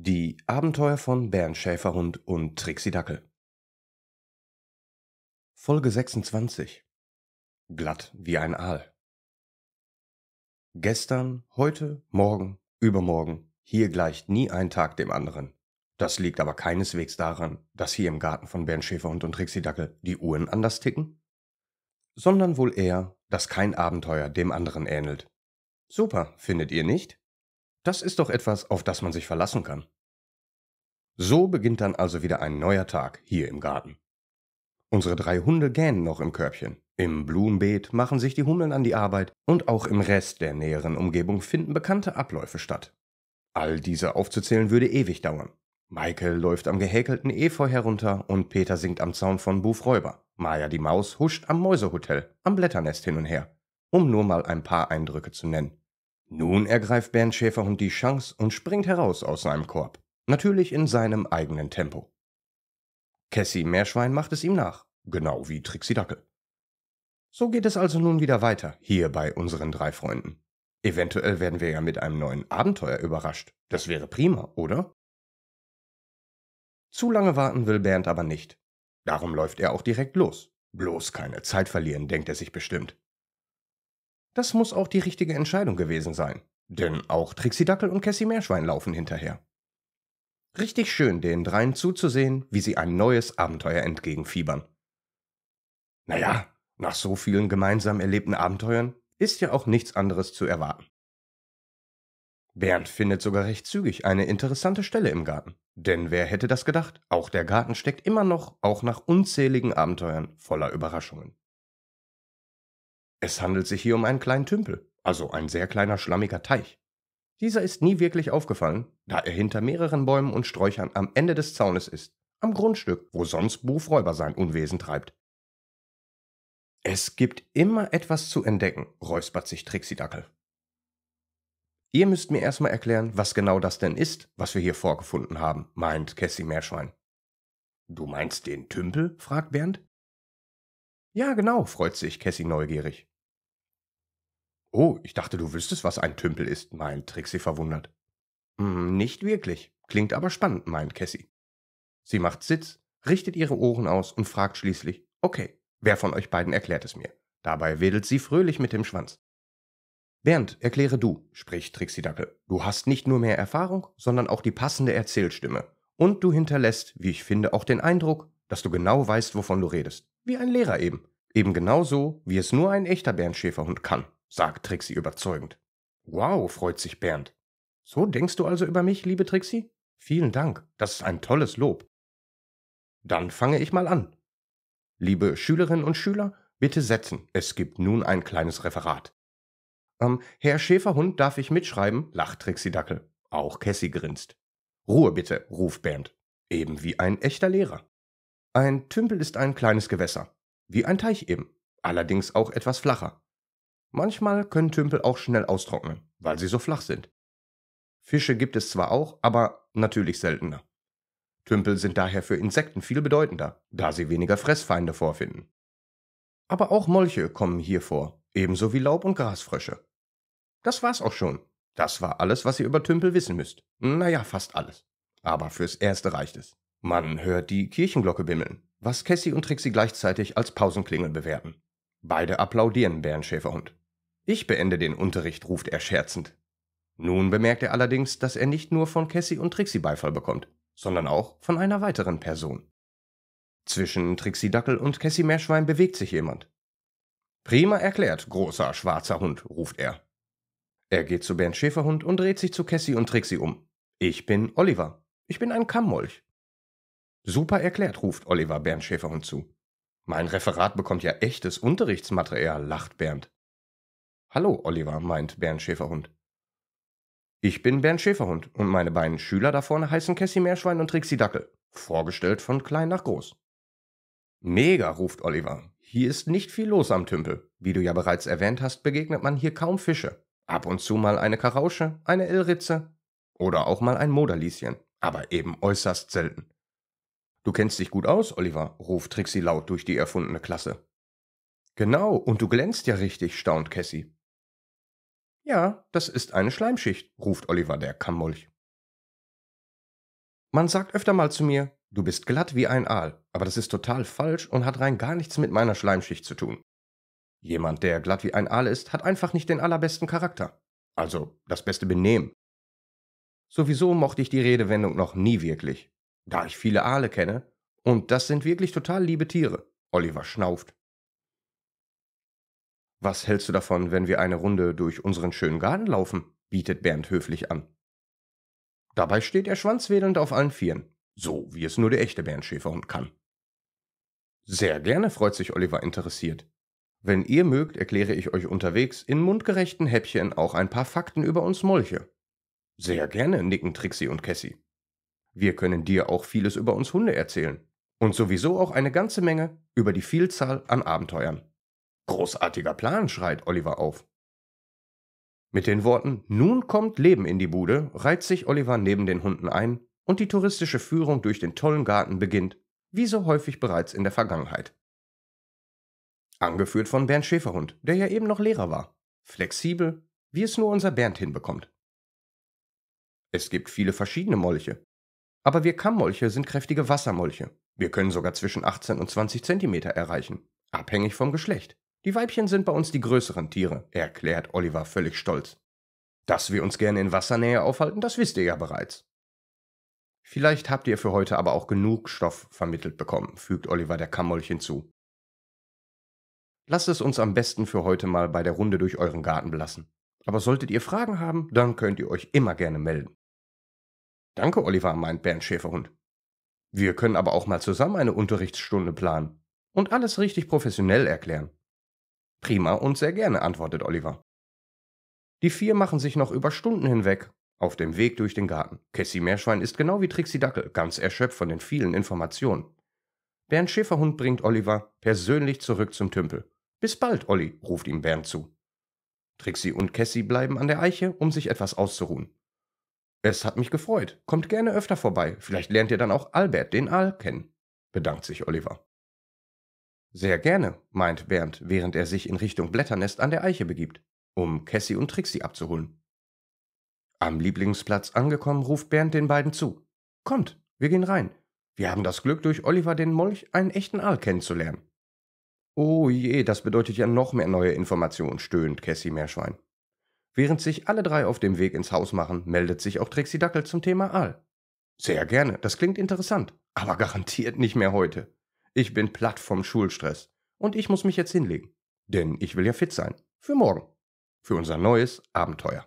Die Abenteuer von Bernd Schäferhund und Trixie Dackel. Folge 26. Glatt wie ein Aal. Gestern, heute, morgen, übermorgen, hier gleicht nie ein Tag dem anderen. Das liegt aber keineswegs daran, dass hier im Garten von Bernd Schäferhund und Trixie Dackel die Uhren anders ticken, sondern wohl eher, dass kein Abenteuer dem anderen ähnelt. Super, findet ihr nicht? Das ist doch etwas, auf das man sich verlassen kann. So beginnt dann also wieder ein neuer Tag hier im Garten. Unsere drei Hunde gähnen noch im Körbchen. Im Blumenbeet machen sich die Hummeln an die Arbeit und auch im Rest der näheren Umgebung finden bekannte Abläufe statt. All diese aufzuzählen würde ewig dauern. Michael läuft am gehäkelten Efeu herunter und Peter singt am Zaun von Buf Räuber. Maya die Maus huscht am Mäusehotel, am Blätternest hin und her, um nur mal ein paar Eindrücke zu nennen. Nun ergreift Bernd Schäferhund die Chance und springt heraus aus seinem Korb. Natürlich in seinem eigenen Tempo. Cassie Meerschwein macht es ihm nach, genau wie Trixie Dackel. So geht es also nun wieder weiter, hier bei unseren drei Freunden. Eventuell werden wir ja mit einem neuen Abenteuer überrascht. Das wäre prima, oder? Zu lange warten will Bernd aber nicht. Darum läuft er auch direkt los. Bloß keine Zeit verlieren, denkt er sich bestimmt. Das muss auch die richtige Entscheidung gewesen sein, denn auch Trixie Dackel und Cassie Meerschwein laufen hinterher. Richtig schön, den dreien zuzusehen, wie sie ein neues Abenteuer entgegenfiebern. Naja, nach so vielen gemeinsam erlebten Abenteuern ist ja auch nichts anderes zu erwarten. Bernd findet sogar recht zügig eine interessante Stelle im Garten. Denn wer hätte das gedacht? Auch der Garten steckt immer noch, auch nach unzähligen Abenteuern, voller Überraschungen. Es handelt sich hier um einen kleinen Tümpel, also ein sehr kleiner schlammiger Teich. Dieser ist nie wirklich aufgefallen, da er hinter mehreren Bäumen und Sträuchern am Ende des Zaunes ist, am Grundstück, wo sonst Buchräuber sein Unwesen treibt. Es gibt immer etwas zu entdecken, räuspert sich Trixie Dackel. Ihr müsst mir erstmal erklären, was genau das denn ist, was wir hier vorgefunden haben, meint Cassie Meerschwein. Du meinst den Tümpel? fragt Bernd. Ja, genau, freut sich Cassie neugierig. Oh, ich dachte, du wüsstest, was ein Tümpel ist, meint Trixie verwundert. Hm, nicht wirklich. Klingt aber spannend, meint Cassie. Sie macht Sitz, richtet ihre Ohren aus und fragt schließlich, okay, wer von euch beiden erklärt es mir? Dabei wedelt sie fröhlich mit dem Schwanz. Bernd, erkläre du, spricht Trixie Dackel. Du hast nicht nur mehr Erfahrung, sondern auch die passende Erzählstimme. Und du hinterlässt, wie ich finde, auch den Eindruck, dass du genau weißt, wovon du redest. Wie ein Lehrer eben. Eben genau so, wie es nur ein echter Bernd Schäferhund kann sagt Trixi überzeugend. Wow, freut sich Bernd. So denkst du also über mich, liebe Trixi? Vielen Dank, das ist ein tolles Lob. Dann fange ich mal an. Liebe Schülerinnen und Schüler, bitte setzen, es gibt nun ein kleines Referat. Ähm, Herr Schäferhund, darf ich mitschreiben? lacht Trixi Dackel. Auch Cassie grinst. Ruhe bitte, ruft Bernd. Eben wie ein echter Lehrer. Ein Tümpel ist ein kleines Gewässer. Wie ein Teich eben. Allerdings auch etwas flacher. Manchmal können Tümpel auch schnell austrocknen, weil sie so flach sind. Fische gibt es zwar auch, aber natürlich seltener. Tümpel sind daher für Insekten viel bedeutender, da sie weniger Fressfeinde vorfinden. Aber auch Molche kommen hier vor, ebenso wie Laub- und Grasfrösche. Das war's auch schon. Das war alles, was ihr über Tümpel wissen müsst. Naja, fast alles. Aber fürs Erste reicht es. Man hört die Kirchenglocke bimmeln, was Cassie und Trixie gleichzeitig als Pausenklingel bewerten. Beide applaudieren Bärenschäferhund. Ich beende den Unterricht, ruft er scherzend. Nun bemerkt er allerdings, dass er nicht nur von Cassie und Trixie Beifall bekommt, sondern auch von einer weiteren Person. Zwischen Trixie Dackel und Cassie Meerschwein bewegt sich jemand. Prima erklärt, großer schwarzer Hund, ruft er. Er geht zu Bernd Schäferhund und dreht sich zu Cassie und Trixie um. Ich bin Oliver. Ich bin ein Kammmolch. Super erklärt, ruft Oliver Bernd Schäferhund zu. Mein Referat bekommt ja echtes Unterrichtsmaterial, lacht Bernd. Hallo, Oliver, meint Bernd Schäferhund. Ich bin Bernd Schäferhund und meine beiden Schüler da vorne heißen Cassie Meerschwein und Trixie Dackel, vorgestellt von klein nach groß. Mega, ruft Oliver. Hier ist nicht viel los am Tümpel. Wie du ja bereits erwähnt hast, begegnet man hier kaum Fische. Ab und zu mal eine Karausche, eine Illritze oder auch mal ein Moderlieschen, aber eben äußerst selten. Du kennst dich gut aus, Oliver, ruft Trixie laut durch die erfundene Klasse. Genau, und du glänzt ja richtig, staunt Cassie. Ja, das ist eine Schleimschicht, ruft Oliver der Kammmolch. Man sagt öfter mal zu mir, du bist glatt wie ein Aal, aber das ist total falsch und hat rein gar nichts mit meiner Schleimschicht zu tun. Jemand, der glatt wie ein Aal ist, hat einfach nicht den allerbesten Charakter. Also das beste Benehmen. Sowieso mochte ich die Redewendung noch nie wirklich, da ich viele Aale kenne, und das sind wirklich total liebe Tiere. Oliver schnauft. Was hältst du davon, wenn wir eine Runde durch unseren schönen Garten laufen? bietet Bernd höflich an. Dabei steht er schwanzwedelnd auf allen Vieren, so wie es nur der echte Bärenschäferhund kann. Sehr gerne freut sich Oliver interessiert. Wenn ihr mögt, erkläre ich euch unterwegs in mundgerechten Häppchen auch ein paar Fakten über uns Molche. Sehr gerne nicken Trixie und Cassie. Wir können dir auch vieles über uns Hunde erzählen und sowieso auch eine ganze Menge über die Vielzahl an Abenteuern. Großartiger Plan, schreit Oliver auf. Mit den Worten Nun kommt Leben in die Bude reiht sich Oliver neben den Hunden ein und die touristische Führung durch den tollen Garten beginnt, wie so häufig bereits in der Vergangenheit. Angeführt von Bernd Schäferhund, der ja eben noch Lehrer war. Flexibel, wie es nur unser Bernd hinbekommt. Es gibt viele verschiedene Molche. Aber wir Kammmolche sind kräftige Wassermolche. Wir können sogar zwischen 18 und 20 Zentimeter erreichen, abhängig vom Geschlecht. Die Weibchen sind bei uns die größeren Tiere, erklärt Oliver völlig stolz. Dass wir uns gerne in Wassernähe aufhalten, das wisst ihr ja bereits. Vielleicht habt ihr für heute aber auch genug Stoff vermittelt bekommen, fügt Oliver der Kammolch hinzu. Lasst es uns am besten für heute mal bei der Runde durch euren Garten belassen. Aber solltet ihr Fragen haben, dann könnt ihr euch immer gerne melden. Danke, Oliver, meint Bernd Schäferhund. Wir können aber auch mal zusammen eine Unterrichtsstunde planen und alles richtig professionell erklären. Prima und sehr gerne, antwortet Oliver. Die vier machen sich noch über Stunden hinweg auf dem Weg durch den Garten. Cassie Meerschwein ist genau wie Trixie Dackel, ganz erschöpft von den vielen Informationen. Bernd Schäferhund bringt Oliver persönlich zurück zum Tümpel. Bis bald, Olli, ruft ihm Bernd zu. Trixie und Cassie bleiben an der Eiche, um sich etwas auszuruhen. Es hat mich gefreut. Kommt gerne öfter vorbei. Vielleicht lernt ihr dann auch Albert, den Aal, kennen, bedankt sich Oliver. Sehr gerne, meint Bernd, während er sich in Richtung Blätternest an der Eiche begibt, um Cassie und Trixie abzuholen. Am Lieblingsplatz angekommen, ruft Bernd den beiden zu. Kommt, wir gehen rein. Wir haben das Glück, durch Oliver den Molch einen echten Aal kennenzulernen. Oh je, das bedeutet ja noch mehr neue Informationen, stöhnt Cassie Meerschwein. Während sich alle drei auf dem Weg ins Haus machen, meldet sich auch Trixie Dackel zum Thema Aal. Sehr gerne, das klingt interessant, aber garantiert nicht mehr heute. Ich bin platt vom Schulstress. Und ich muss mich jetzt hinlegen. Denn ich will ja fit sein. Für morgen. Für unser neues Abenteuer.